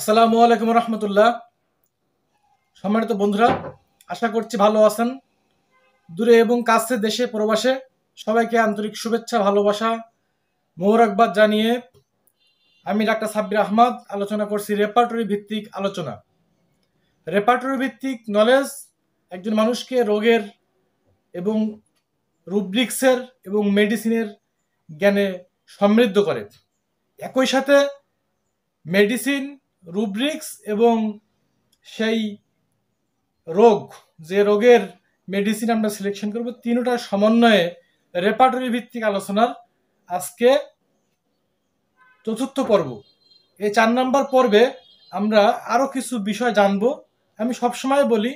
আসসালামু আলাইকুম রহমতুল্লাহ সম্মানিত বন্ধুরা আশা করছি ভালো আছেন দূরে এবং কাছে দেশে প্রবাসে সবাইকে আন্তরিক শুভেচ্ছা ভালোবাসা মোহরাকবাদ জানিয়ে আমি ডাক্তার সাব্বির আহমদ আলোচনা করছি রেপার্টরি ভিত্তিক আলোচনা রেপার্টরি ভিত্তিক নলেজ একজন মানুষকে রোগের এবং রুব্রিক্সের এবং মেডিসিনের জ্ঞানে সমৃদ্ধ করে একই সাথে মেডিসিন রুব্রিক্স এবং সেই রোগ যে রোগের মেডিসিন আমরা সিলেকশন করব তিনটার সমন্বয়ে রেপার্টরি ভিত্তিক আলোচনার আজকে চতুর্থ পর্ব এই চার নম্বর পর্বে আমরা আরও কিছু বিষয় জানব আমি সবসময় বলি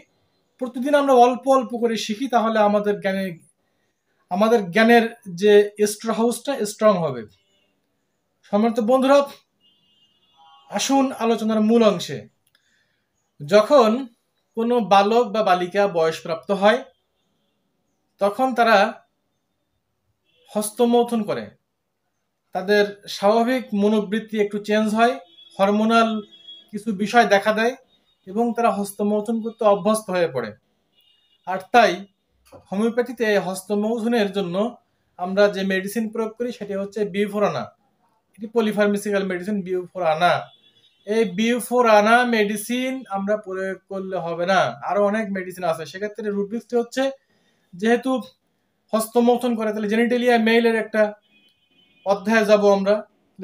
প্রতিদিন আমরা অল্প অল্প করে শিখি তাহলে আমাদের জ্ঞানে আমাদের জ্ঞানের যে স্ট্র হাউসটা স্ট্রং হবে সম্মানিত বন্ধুরা আসুন আলোচনার মূল অংশে যখন কোনো বালক বা বালিকা বয়সপ্রাপ্ত হয় তখন তারা হস্তমৌথন করে তাদের স্বাভাবিক মনোবৃত্তি একটু চেঞ্জ হয় হরমোনাল কিছু বিষয় দেখা দেয় এবং তারা হস্তমৌথন করতে অভ্যস্ত হয়ে পড়ে আর তাই হোমিওপ্যাথিতে হস্তমৌথনের জন্য আমরা যে মেডিসিন প্রয়োগ করি সেটি হচ্ছে বিউফোরানা এটি পলিফার্মেসিক্যাল মেডিসিন বিউফোরানা এই বিফোর আনা মেডিসিন আমরা প্রয়োগ করলে হবে না আরো অনেক মেডিসিন আছে সেক্ষেত্রে রুটবিক্সটি হচ্ছে যেহেতু হস্তমথন করে তাহলে জেনিটেলিয়া মেইলের একটা অধ্যায়ে যাব আমরা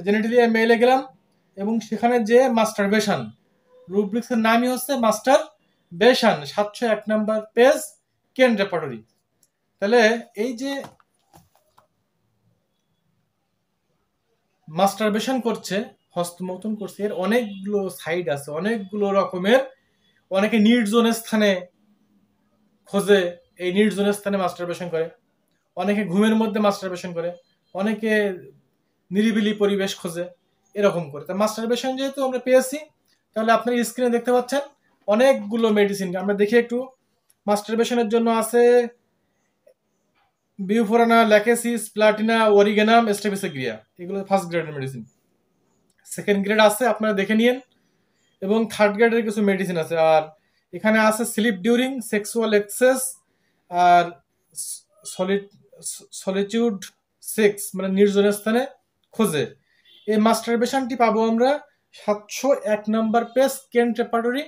জেনেটেলিয়া মেইলে গেলাম এবং সেখানে যে মাস্টার বেশান রুটবিক্সের নামই হচ্ছে মাস্টার বেশান সাতশো এক নাম্বার পেজ কেন রেপার্টরি তাহলে এই যে মাস্টার বেশান করছে হস্তমতন করছে এর অনেকগুলো সাইড আছে অনেকগুলো রকমের অনেকে নির্জনের স্থানে খোঁজে এই নির্জনের স্থানে মাস্টারবেশন করে অনেকে ঘুমের মধ্যে মাস্টারবেশন করে অনেকে নিরিবিলি পরিবেশ খোঁজে এরকম করে তা মাস্টারবেশন যেহেতু আমরা পেয়েছি তাহলে আপনার স্ক্রিনে দেখতে পাচ্ছেন অনেকগুলো মেডিসিন আমরা দেখি একটু মাস্টারবেশনের জন্য আছে বিউফোরানা ল্যাকেসিস প্লাটিনা ওরিগেনাম স্টেপিসেগ্রিয়া এগুলো ফার্স্ট গ্রেডের মেডিসিন সেকেন্ড গ্রেড আছে আপনারা দেখে নিন এবং থার্ড গ্রেডের কিছু মেডিসিন আছে আর এখানে আছে স্লিপ ডিউরিং সেক্সুয়াল এক্সেস আর সলিড সলিটিউড সেক্স মানে নির্জন স্থানে খোঁজে এই মাস্টারবেশনটি পাবো আমরা সাতশো এক নম্বর পেজ কেন টেপাটরি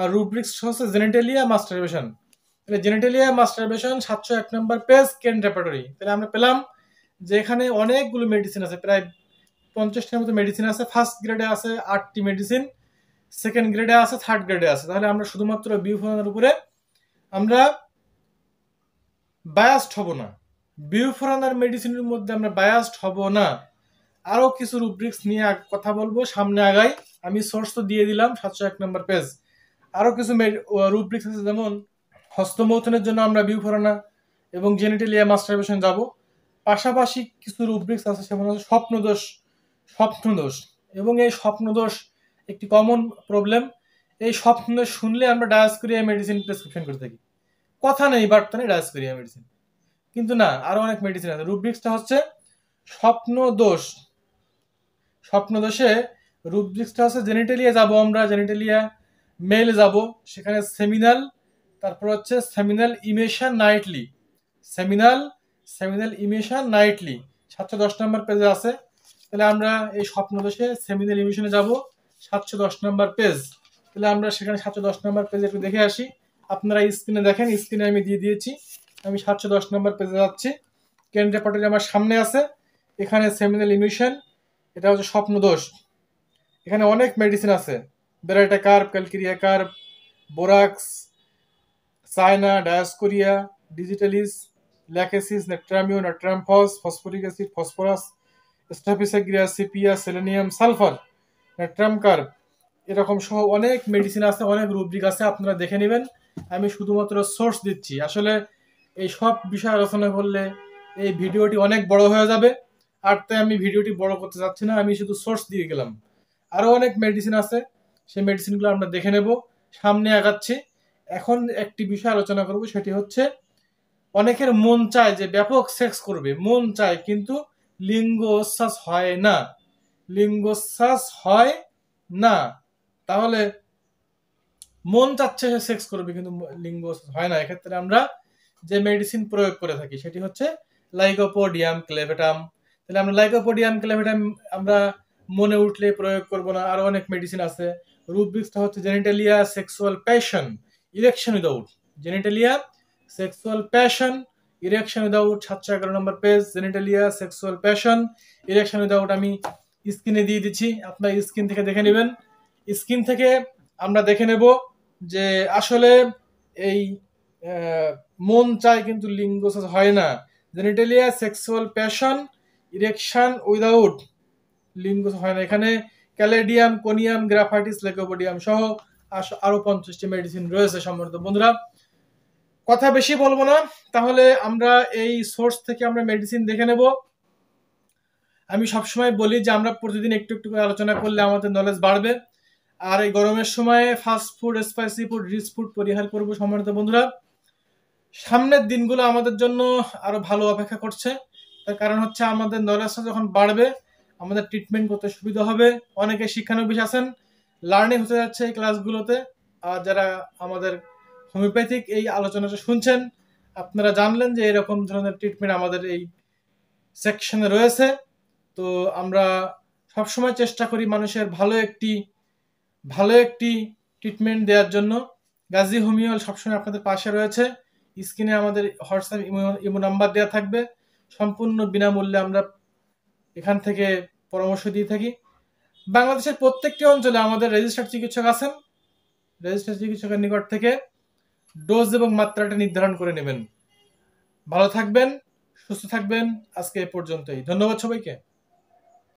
আর রুব্রিক্স হচ্ছে জেনেটেলিয়া মাস্টারবেশন তাহলে জেনেটেলিয়া মাস্টারবেশন সাতশো এক নম্বর পেজ কেন টেপাটরি তাহলে আমরা পেলাম যে এখানে অনেকগুলো মেডিসিন আছে প্রায় পঞ্চাশটার মতো মেডিসিন আছে ফার্স্ট গ্রেডে আছে আটটি মেডিসিন সেকেন্ড গ্রেডে আছে থার্ড গ্রেডে আছে তাহলে আমরা শুধুমাত্র বিউফোরানের উপরে আমরা বায়াসড হব না বিউফোরানার মেডিসিনের মধ্যে আমরা বায়াসড হব না আরও কিছু রুব্রিক্স নিয়ে কথা বলবো সামনে আগাই আমি সোর্স তো দিয়ে দিলাম সাতশো এক নম্বর পেজ আরও কিছু রুব্রিক্স আছে যেমন হস্তমৌথনের জন্য আমরা বিউফোরানা এবং জেনেটেলিয়া মাস্টারবেশন যাব পাশাপাশি কিছু রুব্রিক্স আছে সেমন হচ্ছে স্বপ্নদোষ স্বপ্নদোষ এবং এই স্বপ্নদোষ একটি কমন প্রবলেম এই স্বপ্নদোষ শুনলে আমরা ডায়াসকুরিয়া মেডিসিন প্রেসক্রিপশন করে থাকি কথা নেই বার্তা নেই ডায়াসকুরিয়া মেডিসিন কিন্তু না আরও অনেক মেডিসিন আছে রুব্রিক্সটা হচ্ছে স্বপ্নদোষ স্বপ্নদোষে রুব্রিক্সটা হচ্ছে জেনিটেলিয়া যাবো আমরা জেনিটেলিয়া মেল যাব সেখানে সেমিনাল তারপর হচ্ছে seminal emission nightly seminal seminal emission nightly সাতশো দশ নম্বর পেজে আছে তাহলে আমরা এই স্বপ্নদোষে সেমিনার রিভিশনে যাব সাতশো দশ নম্বর পেজ তাহলে আমরা সেখানে সাতশো দশ নম্বর পেজ একটু দেখে আসি আপনারা স্ক্রিনে দেখেন স্ক্রিনে আমি দিয়ে দিয়েছি আমি সাতশো দশ নম্বর পেজে যাচ্ছি ক্যান্ডিডেট পটেল আমার সামনে আছে এখানে সেমিনার ইমিশন এটা হচ্ছে স্বপ্নদোষ এখানে অনেক মেডিসিন আছে baryta carb calcarea carb borax china dioscorea digitalis lachesis নেট্রামিও natrum phos phosphoric acid phosphorus staphysagria sepia selenium sulphur ট্রাম এরকম সহ অনেক মেডিসিন আছে অনেক রুব্রিক আছে আপনারা দেখে নেবেন আমি শুধুমাত্র সোর্স দিচ্ছি আসলে এই সব বিষয় আলোচনা করলে এই ভিডিওটি অনেক বড় হয়ে যাবে আর তাই আমি ভিডিওটি বড় করতে চাচ্ছি না আমি শুধু সোর্স দিয়ে গেলাম আরও অনেক মেডিসিন আছে সেই মেডিসিনগুলো আমরা দেখে নেব সামনে আগাচ্ছি এখন একটি বিষয় আলোচনা করব সেটি হচ্ছে অনেকের মন চায় যে ব্যাপক সেক্স করবে মন চায় কিন্তু লিঙ্গোচ্ছ্বাস হয় না লিঙ্গোচ্ছ্বাস হয় না তাহলে মন চাচ্ছে সে সেক্স করবে কিন্তু লিঙ্গ হয় না এক্ষেত্রে আমরা যে মেডিসিন প্রয়োগ করে থাকি সেটি হচ্ছে লাইকোপোডিয়াম ক্লেভেটাম তাহলে আমরা লাইকোপোডিয়াম ক্লেভেটাম আমরা মনে উঠলে প্রয়োগ করব না আরো অনেক মেডিসিন আছে রুব্রিক্সটা হচ্ছে genitalia sexual passion election without genitalia sexual passion erection without সাতশো এগারো number page genitalia sexual passion erection without আমি স্ক্রিনে দিয়ে দিচ্ছি আপনার স্ক্রিন থেকে দেখে নেবেন স্ক্রিন থেকে আমরা দেখে নেব যে আসলে এই মন চায় কিন্তু লিঙ্গ হয় না genitalia sexual passion erection without লিঙ্গ হয় না এখানে ক্যালেডিয়াম কোনিয়াম গ্রাফাইটিস লেকোপোডিয়াম সহ আরও পঞ্চাশটি মেডিসিন রয়েছে সম্মানিত বন্ধুরা কথা বেশি বলবো না তাহলে আমরা এই সোর্স থেকে আমরা মেডিসিন দেখে নেব আমি সবসময় বলি যে আমরা প্রতিদিন একটু একটু করে আলোচনা করলে আমাদের নলেজ বাড়বে আর এই গরমের সময়ে fast food spicy food rich food পরিহার করবো সম্মানিত বন্ধুরা সামনের দিনগুলো আমাদের জন্য আরো ভালো অপেক্ষা করছে তার কারণ হচ্ছে আমাদের নলেজটা যখন বাড়বে আমাদের ট্রিটমেন্ট করতে সুবিধা হবে অনেকে শিক্ষানবিশ আছেন লার্নিং হতে যাচ্ছে এই ক্লাসগুলোতে আর যারা আমাদের হোমিওপ্যাথিক এই আলোচনাটা শুনছেন আপনারা জানলেন যে এরকম ধরনের ট্রিটমেন্ট আমাদের এই সেকশনে রয়েছে তো আমরা সবসময় চেষ্টা করি মানুষের ভালো একটি ভালো একটি ট্রিটমেন্ট দেওয়ার জন্য গাজী হোমিওল সবসময় আপনাদের পাশে রয়েছে স্ক্রিনে আমাদের হোয়াটসঅ্যাপ ইমো নাম্বার দেওয়া থাকবে সম্পূর্ণ বিনামূল্যে আমরা এখান থেকে পরামর্শ দিয়ে থাকি বাংলাদেশের প্রত্যেকটি অঞ্চলে আমাদের রেজিস্টার্ড চিকিৎসক আছেন রেজিস্টার্ড চিকিৎসকের নিকট থেকে ডোজ এবং মাত্রাটা নির্ধারণ করে নেবেন ভালো থাকবেন সুস্থ থাকবেন আজকে এ পর্যন্তই ধন্যবাদ সবাইকে